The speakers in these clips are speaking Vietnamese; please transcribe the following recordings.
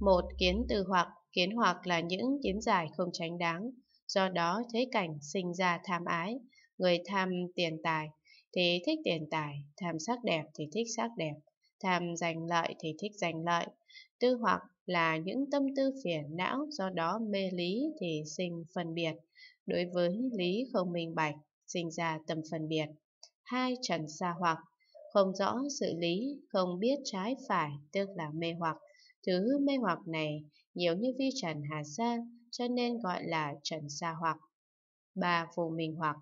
Một kiến từ hoặc, kiến hoặc là những kiến giải không tránh đáng, do đó thế cảnh sinh ra tham ái, người tham tiền tài thì thích tiền tài, tham sắc đẹp thì thích sắc đẹp, tham giành lợi thì thích giành lợi. Tư hoặc là những tâm tư phiền não do đó mê lý thì sinh phân biệt, đối với lý không minh bạch sinh ra tâm phân biệt. Hai trần xa hoặc, không rõ sự lý, không biết trái phải tức là mê hoặc Thứ mê hoặc này nhiều như vi trần Hà Sa, cho nên gọi là trần Sa hoặc. Ba vô minh hoặc,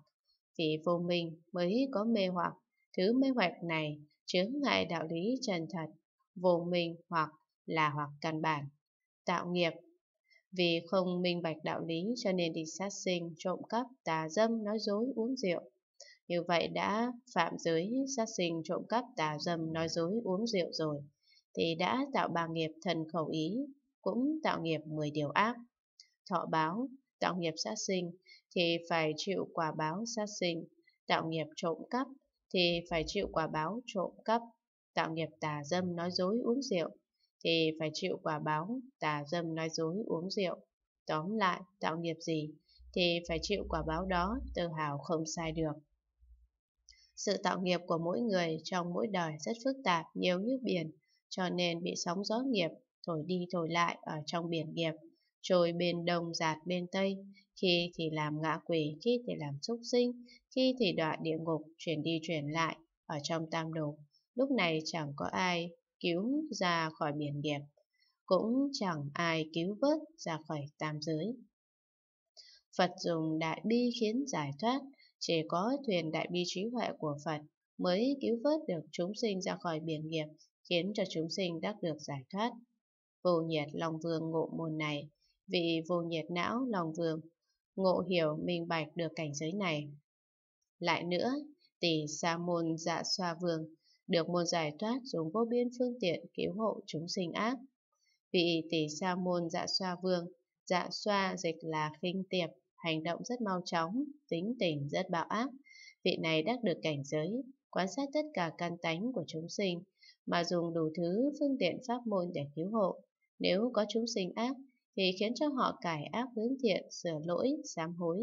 vì vô minh mới có mê hoặc, thứ mê hoặc này chướng ngại đạo lý trần thật, vô minh hoặc là hoặc căn bản. Tạo nghiệp, vì không minh bạch đạo lý cho nên đi sát sinh, trộm cắp, tà dâm, nói dối, uống rượu. Như vậy đã phạm giới sát sinh, trộm cắp, tà dâm, nói dối, uống rượu rồi thì đã tạo ba nghiệp thần khẩu ý, cũng tạo nghiệp 10 điều ác. Thọ báo, tạo nghiệp sát sinh thì phải chịu quả báo sát sinh, tạo nghiệp trộm cắp thì phải chịu quả báo trộm cắp, tạo nghiệp tà dâm nói dối uống rượu thì phải chịu quả báo tà dâm nói dối uống rượu. Tóm lại, tạo nghiệp gì thì phải chịu quả báo đó tự hào không sai được. Sự tạo nghiệp của mỗi người trong mỗi đời rất phức tạp, nhiều như biển, cho nên bị sóng gió nghiệp thổi đi thổi lại ở trong biển nghiệp, trôi bên đông giạt bên tây, khi thì làm ngã quỷ, khi thì làm súc sinh, khi thì đọa địa ngục chuyển đi chuyển lại ở trong tam đồ. Lúc này chẳng có ai cứu ra khỏi biển nghiệp, cũng chẳng ai cứu vớt ra khỏi tam giới. Phật dùng đại bi khiến giải thoát, chỉ có thuyền đại bi trí huệ của Phật mới cứu vớt được chúng sinh ra khỏi biển nghiệp khiến cho chúng sinh đắc được giải thoát. Vô nhiệt lòng Vương ngộ môn này, vị vô nhiệt não lòng Vương, ngộ hiểu minh bạch được cảnh giới này. Lại nữa, tỷ sa môn dạ xoa vương, được môn giải thoát dùng vô biên phương tiện cứu hộ chúng sinh ác. Vị tỷ sa môn dạ xoa vương, dạ xoa dịch là khinh tiệp, hành động rất mau chóng, tính tình rất bạo ác. Vị này đắc được cảnh giới, quan sát tất cả căn tánh của chúng sinh, mà dùng đủ thứ phương tiện pháp môn để cứu hộ. Nếu có chúng sinh ác, thì khiến cho họ cải ác hướng thiện, sửa lỗi, sám hối.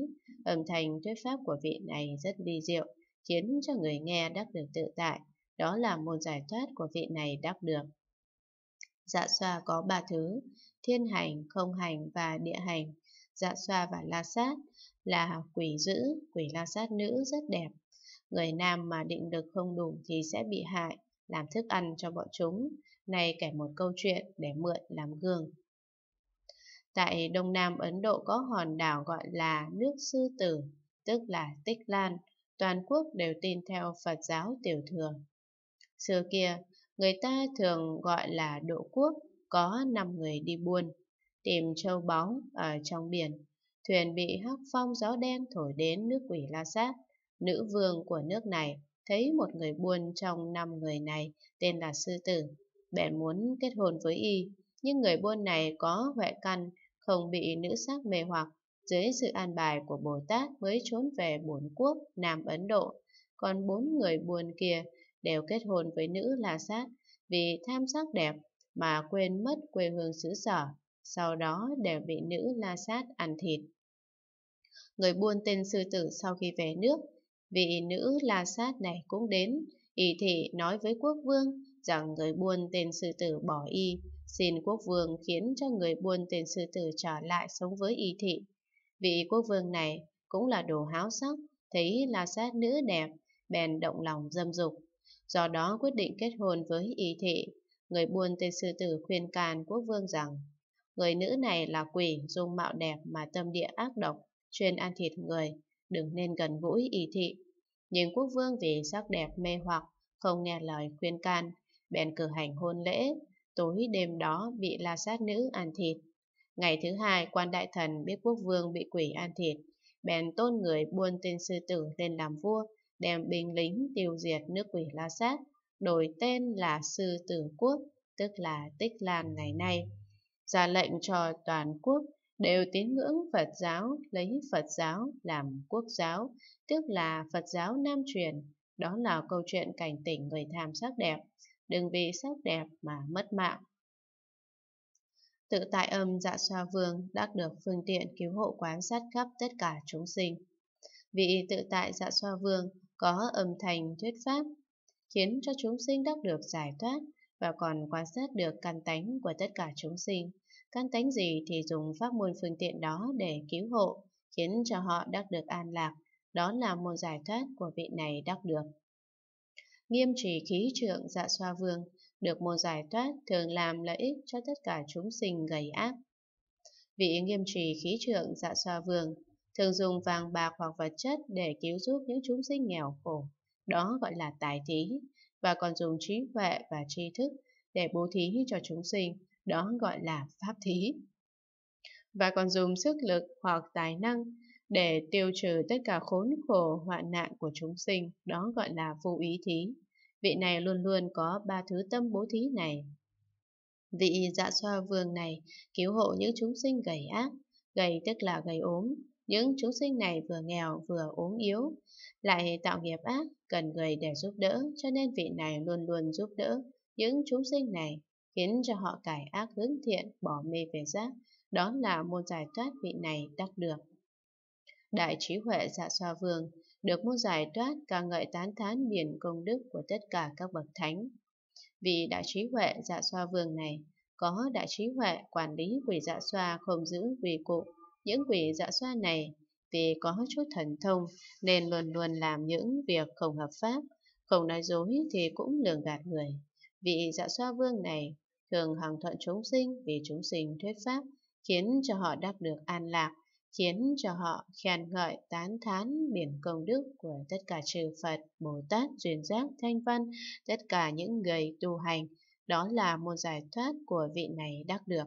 Âm thành thuyết pháp của vị này rất vi diệu, khiến cho người nghe đắc được tự tại. Đó là môn giải thoát của vị này đắc được. Dạ xoa có ba thứ, thiên hành, không hành và địa hành. Dạ xoa và la sát là quỷ dữ, quỷ la sát nữ rất đẹp. Người nam mà định được không đủ thì sẽ bị hại, làm thức ăn cho bọn chúng. nay kể một câu chuyện để mượn làm gương. Tại Đông Nam Ấn Độ có hòn đảo gọi là nước sư tử, tức là Tích Lan. Toàn quốc đều tin theo Phật giáo tiểu thừa. Xưa kia, người ta thường gọi là Độ Quốc, có 5 người đi buôn, tìm châu báu ở trong biển. Thuyền bị hắc phong gió đen thổi đến nước quỷ La Sát, nữ vương của nước này thấy một người buôn trong năm người này tên là Sư Tử, bèn muốn kết hôn với y. Nhưng người buôn này có huệ căn, không bị nữ sắc mê hoặc, dưới sự an bài của Bồ Tát mới trốn về bốn quốc Nam Ấn Độ. Còn bốn người buôn kia đều kết hôn với nữ La Sát vì tham sắc đẹp mà quên mất quê hương xứ sở, sau đó đều bị nữ La Sát ăn thịt. Người buôn tên sư tử sau khi về nước Vị nữ la sát này cũng đến, y thị nói với quốc vương rằng người buôn tên sư tử bỏ y, xin quốc vương khiến cho người buôn tên sư tử trở lại sống với y thị. Vị quốc vương này cũng là đồ háo sắc, thấy la sát nữ đẹp, bèn động lòng dâm dục. Do đó quyết định kết hôn với y thị. Người buôn tên sư tử khuyên can quốc vương rằng, người nữ này là quỷ dung mạo đẹp mà tâm địa ác độc, chuyên ăn thịt người đừng nên gần gũi y thị. Nhưng quốc vương vì sắc đẹp mê hoặc, không nghe lời khuyên can, bèn cử hành hôn lễ, tối đêm đó bị la sát nữ ăn thịt. Ngày thứ hai, quan đại thần biết quốc vương bị quỷ ăn thịt, bèn tôn người buôn tên sư tử lên làm vua, đem binh lính tiêu diệt nước quỷ la sát, đổi tên là sư tử quốc, tức là Tích Lan ngày nay. Ra lệnh cho toàn quốc đều tín ngưỡng Phật giáo, lấy Phật giáo làm quốc giáo, tức là Phật giáo Nam truyền. Đó là câu chuyện cảnh tỉnh người tham sắc đẹp, đừng vì sắc đẹp mà mất mạng. Tự tại âm dạ xoa vương đã được phương tiện cứu hộ quán sát khắp tất cả chúng sinh. Vị tự tại dạ xoa vương có âm thanh thuyết pháp, khiến cho chúng sinh đắc được giải thoát và còn quan sát được căn tánh của tất cả chúng sinh, căn tánh gì thì dùng pháp môn phương tiện đó để cứu hộ, khiến cho họ đắc được an lạc, đó là một giải thoát của vị này đắc được. Nghiêm trì khí trượng dạ xoa vương, được một giải thoát thường làm lợi ích cho tất cả chúng sinh gầy ác. Vị nghiêm trì khí trượng dạ xoa vương, thường dùng vàng bạc hoặc vật chất để cứu giúp những chúng sinh nghèo khổ, đó gọi là tài thí, và còn dùng trí huệ và tri thức để bố thí cho chúng sinh, đó gọi là pháp thí. Và còn dùng sức lực hoặc tài năng để tiêu trừ tất cả khốn khổ hoạn nạn của chúng sinh, đó gọi là vô ý thí. Vị này luôn luôn có ba thứ tâm bố thí này. Vị dạ xoa vương này cứu hộ những chúng sinh gầy ác, gầy tức là gầy ốm, những chúng sinh này vừa nghèo vừa ốm yếu, lại tạo nghiệp ác, cần người để giúp đỡ, cho nên vị này luôn luôn giúp đỡ những chúng sinh này khiến cho họ cải ác hướng thiện, bỏ mê về giác. Đó là môn giải thoát vị này đắc được. Đại trí huệ dạ xoa vương được môn giải thoát ca ngợi tán thán biển công đức của tất cả các bậc thánh. Vì đại trí huệ dạ xoa vương này có đại trí huệ quản lý quỷ dạ xoa không giữ quỷ cụ. Những quỷ dạ xoa này vì có chút thần thông nên luôn luôn làm những việc không hợp pháp, không nói dối thì cũng lường gạt người. Vị dạ xoa vương này thường hằng thuận chúng sinh vì chúng sinh thuyết pháp, khiến cho họ đắc được an lạc, khiến cho họ khen ngợi tán thán biển công đức của tất cả chư Phật, Bồ Tát, Duyên Giác, Thanh Văn, tất cả những người tu hành. Đó là một giải thoát của vị này đắc được.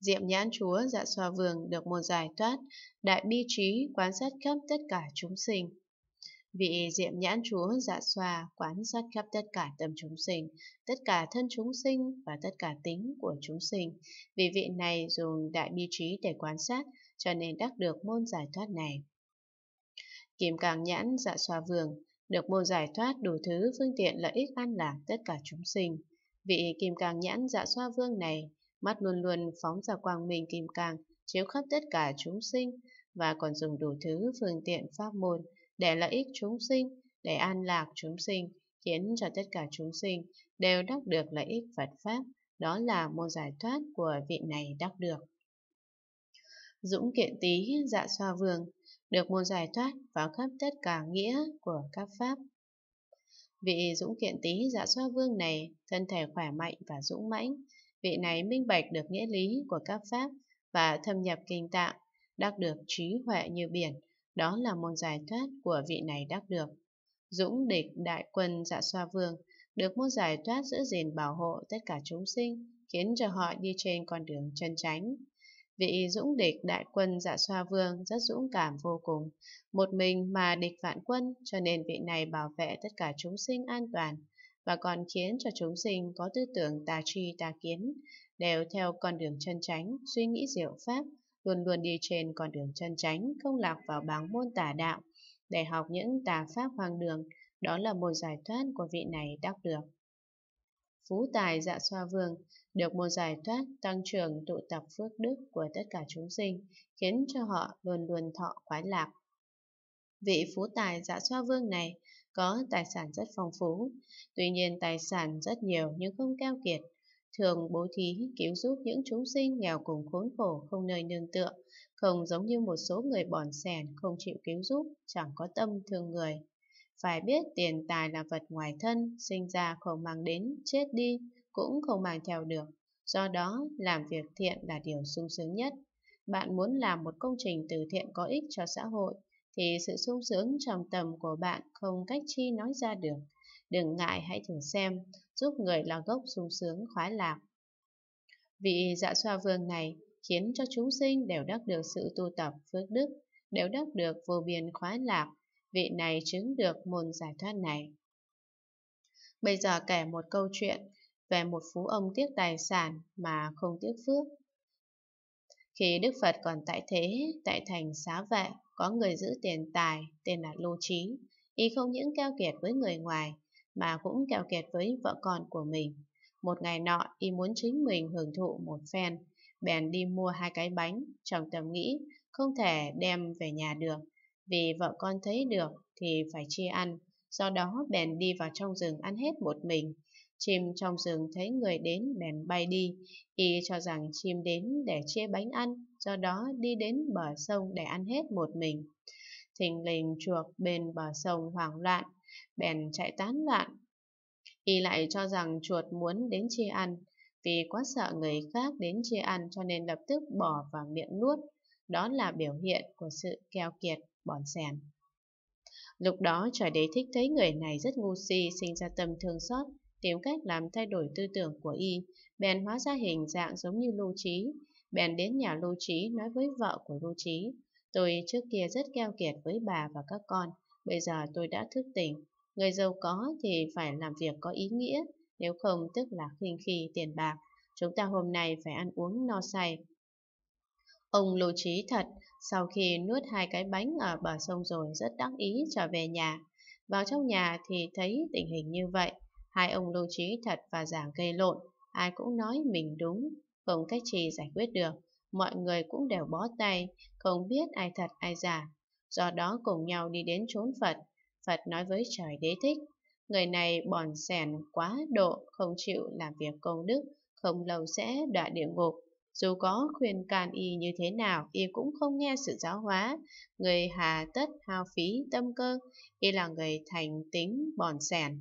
Diệm nhãn chúa dạ xoa vương được một giải thoát, đại bi trí quan sát khắp tất cả chúng sinh, Vị diệm nhãn chúa dạ xoa quán sát khắp tất cả tâm chúng sinh, tất cả thân chúng sinh và tất cả tính của chúng sinh. Vì vị này dùng đại bi trí để quan sát, cho nên đắc được môn giải thoát này. Kim càng nhãn dạ xoa vương, được môn giải thoát đủ thứ phương tiện lợi ích an lạc tất cả chúng sinh. Vị kim càng nhãn dạ xoa vương này, mắt luôn luôn phóng ra quang minh kim càng, chiếu khắp tất cả chúng sinh và còn dùng đủ thứ phương tiện pháp môn để lợi ích chúng sinh, để an lạc chúng sinh, khiến cho tất cả chúng sinh đều đắc được lợi ích Phật Pháp, đó là một giải thoát của vị này đắc được. Dũng kiện tý dạ xoa vương, được một giải thoát vào khắp tất cả nghĩa của các Pháp. Vị dũng kiện tý dạ xoa vương này, thân thể khỏe mạnh và dũng mãnh, vị này minh bạch được nghĩa lý của các Pháp và thâm nhập kinh tạng, đắc được trí huệ như biển, đó là môn giải thoát của vị này đắc được. Dũng địch đại quân dạ xoa vương được môn giải thoát giữ gìn bảo hộ tất cả chúng sinh, khiến cho họ đi trên con đường chân chánh. Vị dũng địch đại quân dạ xoa vương rất dũng cảm vô cùng, một mình mà địch vạn quân cho nên vị này bảo vệ tất cả chúng sinh an toàn và còn khiến cho chúng sinh có tư tưởng tà tri tà kiến, đều theo con đường chân chánh, suy nghĩ diệu pháp, luôn luôn đi trên con đường chân chánh, không lạc vào báng môn tà đạo, để học những tà pháp hoang đường, đó là một giải thoát của vị này đắc được. Phú tài dạ xoa vương, được một giải thoát tăng trưởng tụ tập phước đức của tất cả chúng sinh, khiến cho họ luôn luôn thọ khoái lạc. Vị phú tài dạ xoa vương này có tài sản rất phong phú, tuy nhiên tài sản rất nhiều nhưng không keo kiệt, thường bố thí cứu giúp những chúng sinh nghèo cùng khốn khổ không nơi nương tựa, không giống như một số người bòn sẻn không chịu cứu giúp, chẳng có tâm thương người. Phải biết tiền tài là vật ngoài thân, sinh ra không mang đến, chết đi cũng không mang theo được. Do đó, làm việc thiện là điều sung sướng nhất. Bạn muốn làm một công trình từ thiện có ích cho xã hội, thì sự sung sướng trong tầm của bạn không cách chi nói ra được. Đừng ngại hãy thử xem, giúp người lao gốc sung sướng khoái lạc. Vị dạ xoa vương này khiến cho chúng sinh đều đắc được sự tu tập phước đức, đều đắc được vô biên khoái lạc, vị này chứng được môn giải thoát này. Bây giờ kể một câu chuyện về một phú ông tiếc tài sản mà không tiếc phước. Khi Đức Phật còn tại thế, tại thành xá vệ, có người giữ tiền tài, tên là Lô Chí, Y không những keo kiệt với người ngoài, mà cũng kẹo kẹt với vợ con của mình. Một ngày nọ, y muốn chính mình hưởng thụ một phen, bèn đi mua hai cái bánh, chồng tầm nghĩ không thể đem về nhà được, vì vợ con thấy được thì phải chia ăn, do đó bèn đi vào trong rừng ăn hết một mình. Chim trong rừng thấy người đến bèn bay đi, y cho rằng chim đến để chia bánh ăn, do đó đi đến bờ sông để ăn hết một mình. Thình lình chuột bên bờ sông hoảng loạn, bèn chạy tán loạn. Y lại cho rằng chuột muốn đến chia ăn, vì quá sợ người khác đến chia ăn cho nên lập tức bỏ vào miệng nuốt. Đó là biểu hiện của sự keo kiệt, bòn sèn. Lúc đó trời đế thích thấy người này rất ngu si, sinh ra tâm thương xót, tìm cách làm thay đổi tư tưởng của y, bèn hóa ra hình dạng giống như lưu trí. Bèn đến nhà lưu trí nói với vợ của lưu trí, tôi trước kia rất keo kiệt với bà và các con, Bây giờ tôi đã thức tỉnh, người giàu có thì phải làm việc có ý nghĩa, nếu không tức là khinh khi tiền bạc. Chúng ta hôm nay phải ăn uống no say. Ông lưu trí thật, sau khi nuốt hai cái bánh ở bờ sông rồi rất đắc ý trở về nhà. Vào trong nhà thì thấy tình hình như vậy. Hai ông lưu trí thật và giảng gây lộn, ai cũng nói mình đúng, không cách gì giải quyết được. Mọi người cũng đều bó tay, không biết ai thật ai giả do đó cùng nhau đi đến chốn Phật. Phật nói với trời đế thích, người này bòn sẻn quá độ, không chịu làm việc công đức, không lâu sẽ đọa địa ngục. Dù có khuyên can y như thế nào, y cũng không nghe sự giáo hóa. Người hà tất hao phí tâm cơ, y là người thành tính bòn sẻn.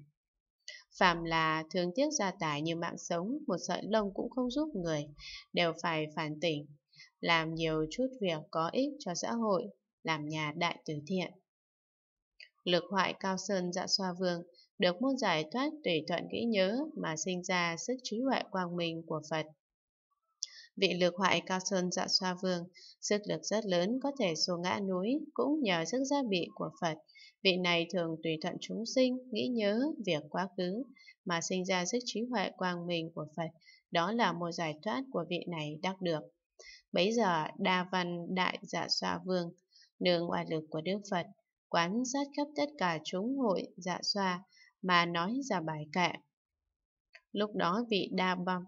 Phạm là thương tiếc gia tài như mạng sống, một sợi lông cũng không giúp người, đều phải phản tỉnh, làm nhiều chút việc có ích cho xã hội, làm nhà đại từ thiện. Lực hoại Cao Sơn dạ xoa vương được môn giải thoát tùy thuận kỹ nhớ mà sinh ra sức trí huệ quang minh của Phật. Vị lực hoại Cao Sơn dạ xoa vương, sức lực rất lớn có thể xô ngã núi cũng nhờ sức gia bị của Phật. Vị này thường tùy thuận chúng sinh, nghĩ nhớ việc quá khứ mà sinh ra sức trí huệ quang minh của Phật. Đó là một giải thoát của vị này đắc được. Bấy giờ Đa Văn Đại Dạ Xoa Vương nương oai lực của Đức Phật, quán sát khắp tất cả chúng hội dạ xoa mà nói ra bài kệ. Lúc đó vị Đa Băm